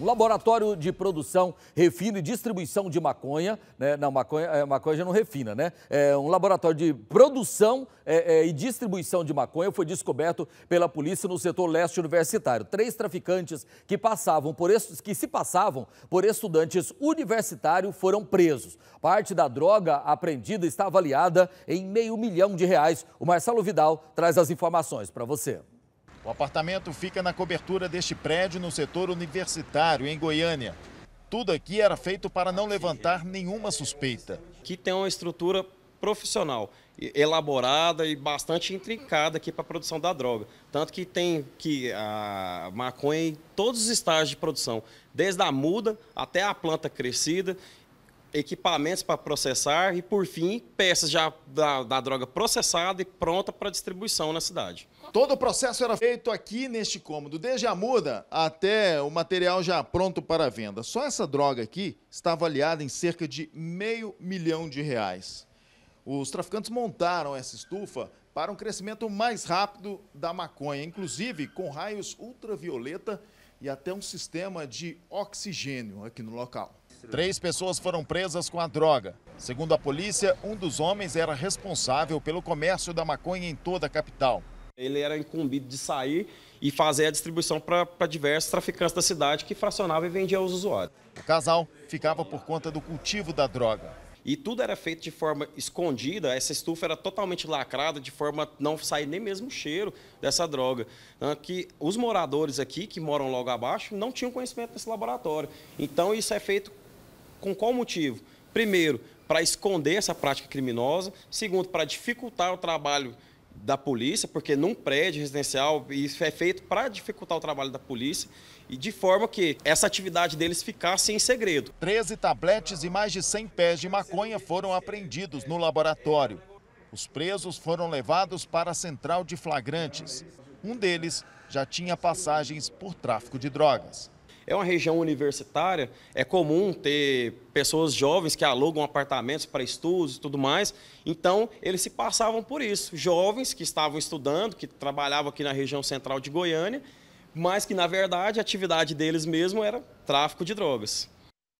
Um laboratório de produção, refino e distribuição de maconha, né? Não, maconha, é, maconha já não refina, né? É um laboratório de produção é, é, e distribuição de maconha foi descoberto pela polícia no setor leste universitário. Três traficantes que passavam por que se passavam por estudantes universitários foram presos. Parte da droga apreendida está avaliada em meio milhão de reais. O Marcelo Vidal traz as informações para você. O apartamento fica na cobertura deste prédio no setor universitário, em Goiânia. Tudo aqui era feito para não levantar nenhuma suspeita. Que tem uma estrutura profissional, elaborada e bastante intrincada aqui para a produção da droga. Tanto que tem que a maconha em todos os estágios de produção, desde a muda até a planta crescida equipamentos para processar e, por fim, peças já da, da droga processada e pronta para distribuição na cidade. Todo o processo era feito aqui neste cômodo, desde a muda até o material já pronto para venda. Só essa droga aqui está avaliada em cerca de meio milhão de reais. Os traficantes montaram essa estufa para um crescimento mais rápido da maconha, inclusive com raios ultravioleta e até um sistema de oxigênio aqui no local. Três pessoas foram presas com a droga. Segundo a polícia, um dos homens era responsável pelo comércio da maconha em toda a capital. Ele era incumbido de sair e fazer a distribuição para diversos traficantes da cidade que fracionavam e vendiam aos usuários. O casal ficava por conta do cultivo da droga. E tudo era feito de forma escondida, essa estufa era totalmente lacrada, de forma não sair nem mesmo o cheiro dessa droga. Ah, que os moradores aqui, que moram logo abaixo, não tinham conhecimento desse laboratório. Então isso é feito com qual motivo? Primeiro, para esconder essa prática criminosa. Segundo, para dificultar o trabalho da polícia, porque num prédio residencial isso é feito para dificultar o trabalho da polícia e de forma que essa atividade deles ficasse em segredo. 13 tabletes e mais de 100 pés de maconha foram apreendidos no laboratório. Os presos foram levados para a central de flagrantes. Um deles já tinha passagens por tráfico de drogas. É uma região universitária, é comum ter pessoas jovens que alugam apartamentos para estudos e tudo mais. Então, eles se passavam por isso. Jovens que estavam estudando, que trabalhavam aqui na região central de Goiânia, mas que, na verdade, a atividade deles mesmo era tráfico de drogas.